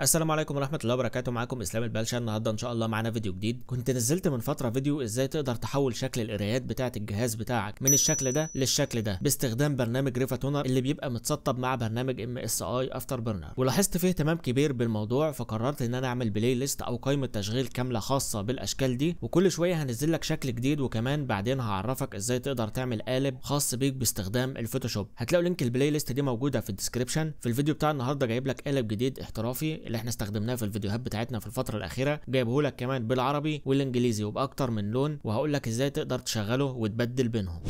السلام عليكم ورحمه الله وبركاته معاكم اسلام البلشه النهارده ان شاء الله معانا فيديو جديد كنت نزلت من فتره فيديو ازاي تقدر تحول شكل القرايات بتاعه الجهاز بتاعك من الشكل ده للشكل ده باستخدام برنامج ريفا تونر اللي بيبقى متسطب مع برنامج ام اس اي افتر برنر ولاحظت فيه اهتمام كبير بالموضوع فقررت ان انا اعمل بلاي ليست او قائمه تشغيل كامله خاصه بالاشكال دي وكل شويه هنزل لك شكل جديد وكمان بعدين هعرفك ازاي تقدر تعمل قالب خاص بيك باستخدام الفوتوشوب هتلاقوا لينك البلاي ليست دي موجوده في الديسكربشن في الفيديو بتاع النهارده جايب لك قالب جديد احترافي اللي احنا استخدمناه في الفيديوهات بتاعتنا في الفتره الاخيره جايبهولك كمان بالعربي والانجليزي وباكتر من لون وهقولك ازاي تقدر تشغله وتبدل بينهم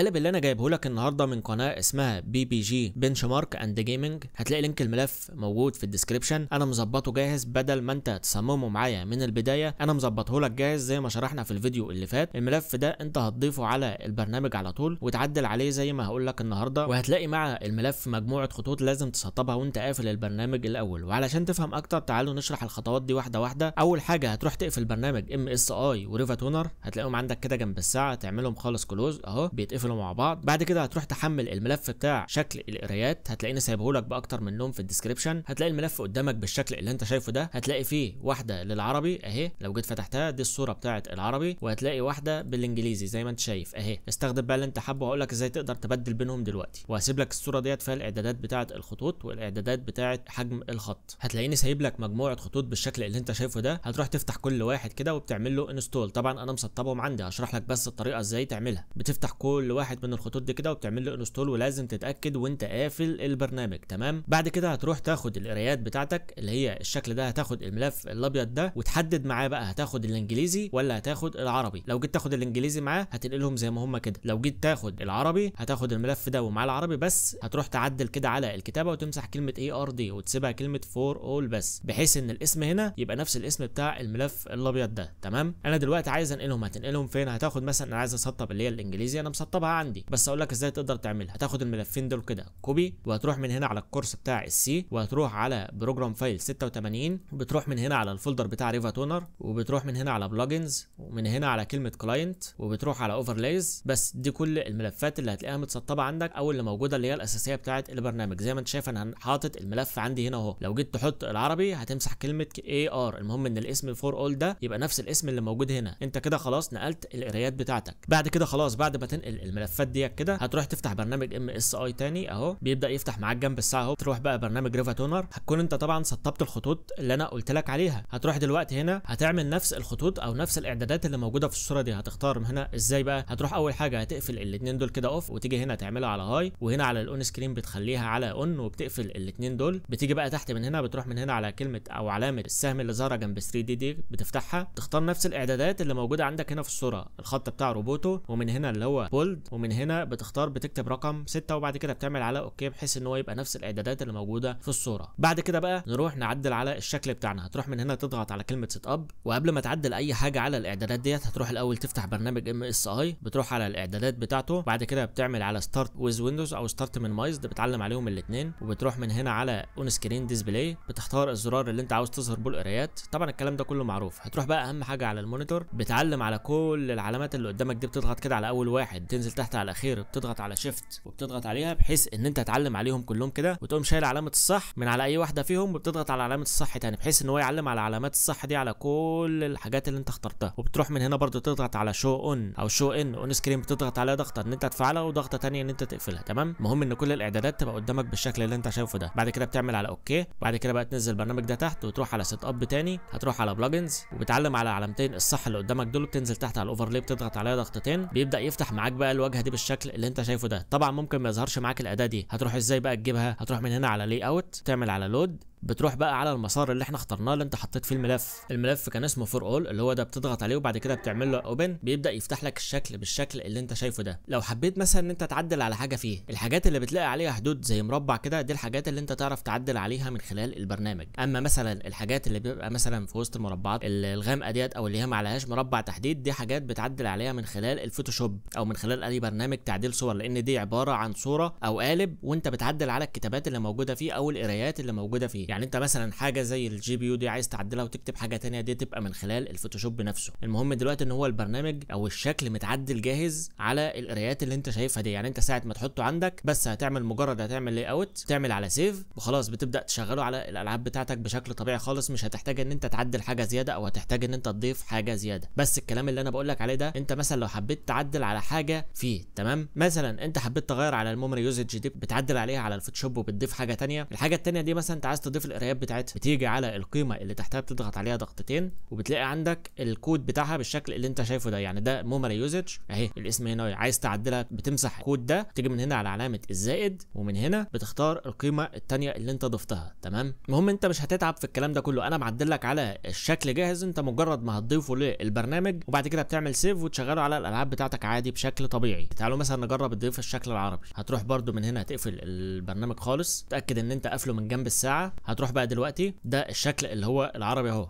القالب اللي انا جايبه لك النهارده من قناه اسمها بي بي جي بنش مارك اند جيمنج هتلاقي لينك الملف موجود في الديسكربشن انا مظبطه جاهز بدل ما انت تصممه معايا من البدايه انا مظبطه لك جاهز زي ما شرحنا في الفيديو اللي فات الملف ده انت هتضيفه على البرنامج على طول وتعدل عليه زي ما هقول لك النهارده وهتلاقي مع الملف مجموعه خطوط لازم تسطبها وانت قافل البرنامج الاول وعلشان تفهم اكتر تعالوا نشرح الخطوات دي واحده واحده اول حاجه هتروح تقفل برنامج ام اس اي وريفا تونر هتلاقيهم عندك كده جنب الساعه تعملهم خالص كلوز اهو بيتقفل يشتغلوا مع بعض بعد كده هتروح تحمل الملف بتاع شكل القرايات هتلاقيني سايبه لك باكتر من لون في الديسكربشن هتلاقي الملف قدامك بالشكل اللي انت شايفه ده هتلاقي فيه واحده للعربي اهي لو جيت فتحتها دي الصوره بتاعه العربي وهتلاقي واحده بالانجليزي زي ما انت شايف اهي استخدم بقى اللي انت حابه هقول لك ازاي تقدر تبدل بينهم دلوقتي وهسيب لك الصوره ديت فيها الاعدادات بتاعه الخطوط والاعدادات بتاعه حجم الخط هتلاقيني سايب لك مجموعه خطوط بالشكل اللي انت شايفه ده هتروح تفتح كل واحد كده وبتعمل له انستول طبعا انا مسطبهم عندي هشرح لك بس الطريقه ازاي تعملها بتفتح كل لواحد من الخطوط دي كده وبتعمل له انستول ولازم تتاكد وانت قافل البرنامج تمام بعد كده هتروح تاخد القرايات بتاعتك اللي هي الشكل ده هتاخد الملف الابيض ده وتحدد معاه بقى هتاخد الانجليزي ولا هتاخد العربي لو جيت تاخد الانجليزي معاه هتنقلهم زي ما هم كده لو جيت تاخد العربي هتاخد الملف ده ومعاه العربي بس هتروح تعدل كده على الكتابه وتمسح كلمه اي ار دي وتسيبها كلمه فور اول بس بحيث ان الاسم هنا يبقى نفس الاسم بتاع الملف الابيض ده تمام انا دلوقتي عايز انقلهم هتنقلهم فين هتاخد مثلا انا عايز اسطب اللي هي الانجليزي انا مسطب طب عندي بس اقول لك ازاي تقدر تعملها هتاخد الملفين دول كده كوبي وهتروح من هنا على الكورس بتاع السي وهتروح على بروجرام فايل 86 بتروح من هنا على الفولدر بتاع ريفا تونر وبتروح من هنا على بلجنز ومن هنا على كلمه كلاينت وبتروح على اوفرلايز بس دي كل الملفات اللي هتلاقيها متسطبه عندك او اللي موجوده اللي هي الاساسيه بتاعه البرنامج زي ما انت شايف انا حاطط الملف عندي هنا اهو لو جيت تحط العربي هتمسح كلمه اي ار المهم ان الاسم فور اول ده يبقى نفس الاسم اللي موجود هنا انت كده خلاص نقلت القرايات بتاعتك بعد كده خلاص بعد ما تنقل الملفات ديت كده هتروح تفتح برنامج ام اس اي تاني اهو بيبدا يفتح معاك جنب الساعه اهو تروح بقى برنامج ريفا تونر هتكون انت طبعا سطبت الخطوط اللي انا قلت لك عليها هتروح دلوقتي هنا هتعمل نفس الخطوط او نفس الاعدادات اللي موجوده في الصوره دي هتختار من هنا ازاي بقى هتروح اول حاجه هتقفل الاثنين دول كده اوف وتيجي هنا تعملها على هاي وهنا على الاون سكرين بتخليها على اون وبتقفل الاثنين دول بتيجي بقى تحت من هنا بتروح من هنا على كلمه او علامه السهم اللي ظاهره جنب 3 دي دي بتفتحها تختار نفس الاعدادات اللي موجوده عندك هنا في الصوره الخط بتاع روبوتو ومن هنا اللي هو بول الاعداد ومن هنا بتختار بتكتب رقم 6 وبعد كده بتعمل على اوكي بحيث ان هو يبقى نفس الاعدادات اللي موجوده في الصوره بعد كده بقى نروح نعدل على الشكل بتاعنا هتروح من هنا تضغط على كلمه سيت اب وقبل ما تعدل اي حاجه على الاعدادات ديت هتروح الاول تفتح برنامج ام اس اي بتروح على الاعدادات بتاعته بعد كده بتعمل على ستارت ويز ويندوز او ستارت من مايز ده بتعلم عليهم الاثنين وبتروح من هنا على اون سكرين ديسبلاي بتختار الزرار اللي انت عاوز تظهر بيه القرايات طبعا الكلام ده كله معروف هتروح بقى اهم حاجه على المونيتور بتعلم على كل العلامات اللي قدامك دي بتضغط كده على اول واحد تنزل بتنزل تحت على خير بتضغط على شيفت وبتضغط عليها بحيث ان انت تعلم عليهم كلهم كده وتقوم شايل علامه الصح من على اي واحده فيهم وبتضغط على علامه الصح تاني بحيث ان هو يعلم على علامات الصح دي على كل الحاجات اللي انت اخترتها وبتروح من هنا برده تضغط على شو اون او شو ان اون سكرين بتضغط عليها ضغطه ان انت تفعلها وضغطه ثانيه ان انت تقفلها تمام المهم ان كل الاعدادات تبقى قدامك بالشكل اللي انت شايفه ده بعد كده بتعمل على اوكي بعد كده بقى تنزل البرنامج ده تحت وتروح على سيت اب تاني هتروح على بلجنز وبتعلم على علامتين الصح اللي قدامك دول بتنزل تحت على الاوفرلي بتضغط عليها ضغطتين بيبدا يفتح معاك بقى الواجهه دي بالشكل اللي انت شايفه ده طبعا ممكن ما يظهرش معاك الاداه دي هتروح ازاي بقى تجيبها هتروح من هنا على لاي اوت تعمل على لود بتروح بقى على المسار اللي احنا اخترناه اللي انت حطيت فيه الملف الملف كان اسمه فور اول اللي هو ده بتضغط عليه وبعد كده بتعمل له اوبن بيبدا يفتح لك الشكل بالشكل اللي انت شايفه ده لو حبيت مثلا ان انت تعدل على حاجه فيه الحاجات اللي بتلاقي عليها حدود زي مربع كده دي الحاجات اللي انت تعرف تعدل عليها من خلال البرنامج اما مثلا الحاجات اللي بيبقى مثلا في وسط المربعات الغامقه ديت او اللي هي ما عليهاش مربع تحديد دي حاجات بتعدل عليها من خلال الفوتوشوب او من خلال اي برنامج تعديل صور لان دي عباره عن صوره او قالب وانت بتعدل على الكتابات اللي موجوده فيه او القرايات اللي موجوده فيه يعني انت مثلا حاجه زي الجي بي يو دي عايز تعدلها وتكتب حاجه ثانيه دي تبقى من خلال الفوتوشوب نفسه المهم دلوقتي ان هو البرنامج او الشكل متعدل جاهز على القرايات اللي انت شايفها دي يعني انت ساعه ما تحطه عندك بس هتعمل مجرد هتعمل لي اوت تعمل على سيف وخلاص بتبدا تشغله على الالعاب بتاعتك بشكل طبيعي خالص مش هتحتاج ان انت تعدل حاجه زياده او هتحتاج ان انت تضيف حاجه زياده بس الكلام اللي انا بقول لك عليه ده انت مثلا لو حبيت تعدل على حاجه فيه تمام مثلا انت حبيت تغير على الميموري يوزج دي بتعدل عليها على الفوتوشوب وبتضيف حاجه ثانيه الحاجه الثانيه دي مثلا انت عايز تضيف بتضيف القرايات بتاعتها بتيجي على القيمه اللي تحتها بتضغط عليها ضغطتين وبتلاقي عندك الكود بتاعها بالشكل اللي انت شايفه ده يعني ده مومري يوزج اهي الاسم هنا عايز تعدلها بتمسح الكود ده تيجي من هنا على علامه الزائد ومن هنا بتختار القيمه الثانيه اللي انت ضفتها تمام المهم انت مش هتتعب في الكلام ده كله انا معدل لك على الشكل جاهز انت مجرد ما هتضيفه للبرنامج وبعد كده بتعمل سيف وتشغله على الالعاب بتاعتك عادي بشكل طبيعي تعالوا مثلا نجرب تضيف الشكل العربي هتروح برده من هنا تقفل البرنامج خالص تاكد ان انت قافله من جنب الساعه هتروح بقى دلوقتي ده الشكل اللي هو العربي اهو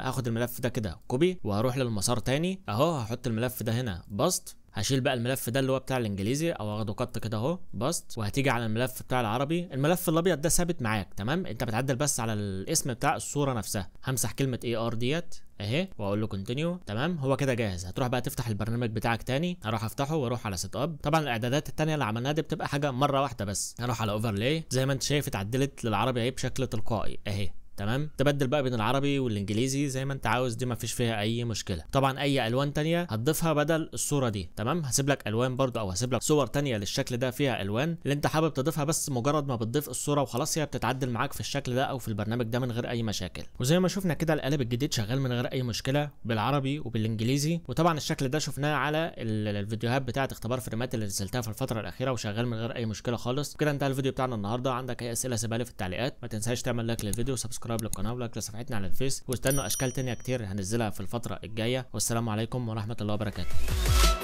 هاخد الملف ده كده كوبي وهروح للمسار تاني اهو هحط الملف ده هنا بسط هشيل بقى الملف ده اللي هو بتاع الانجليزي او اخده قط كده اهو باست وهتيجي على الملف بتاع العربي الملف الابيض ده ثابت معاك تمام انت بتعدل بس على الاسم بتاع الصوره نفسها همسح كلمه اي ار ديت اهي واقول له كونتينيو تمام هو كده جاهز هتروح بقى تفتح البرنامج بتاعك تاني هروح افتحه واروح على سيت اب طبعا الاعدادات التانيه اللي عملناها دي بتبقى حاجه مره واحده بس هروح على اوفرلاي زي ما انت شايف اتعدلت للعربي اهي بشكل تلقائي اهي تمام تبدل بقى بين العربي والانجليزي زي ما انت عاوز دي مفيش فيها اي مشكله طبعا اي الوان تانية هتضيفها بدل الصوره دي تمام هسيب لك الوان برضو او هسيب لك صور تانية للشكل ده فيها الوان اللي انت حابب تضيفها بس مجرد ما بتضيف الصوره وخلاص هي بتتعدل معاك في الشكل ده او في البرنامج ده من غير اي مشاكل وزي ما شفنا كده القالب الجديد شغال من غير اي مشكله بالعربي وبالانجليزي وطبعا الشكل ده شفناه على الفيديوهات بتاعه اختبار فريمات اللي نزلتها في الفتره الاخيره وشغال من غير اي مشكله خالص كده انتهى الفيديو بتاعنا النهارده عندك اي اسئله سيبها في التعليقات ما تنساش تعمل لايك للفيديو وسبسكرايب سبسكرايب للقناه ولايك لصفحتنا على الفيس واستنوا اشكال تانية كتير هنزلها في الفتره الجايه والسلام عليكم ورحمه الله وبركاته